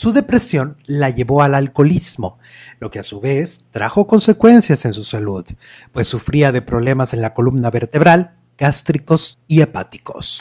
Su depresión la llevó al alcoholismo, lo que a su vez trajo consecuencias en su salud, pues sufría de problemas en la columna vertebral, gástricos y hepáticos.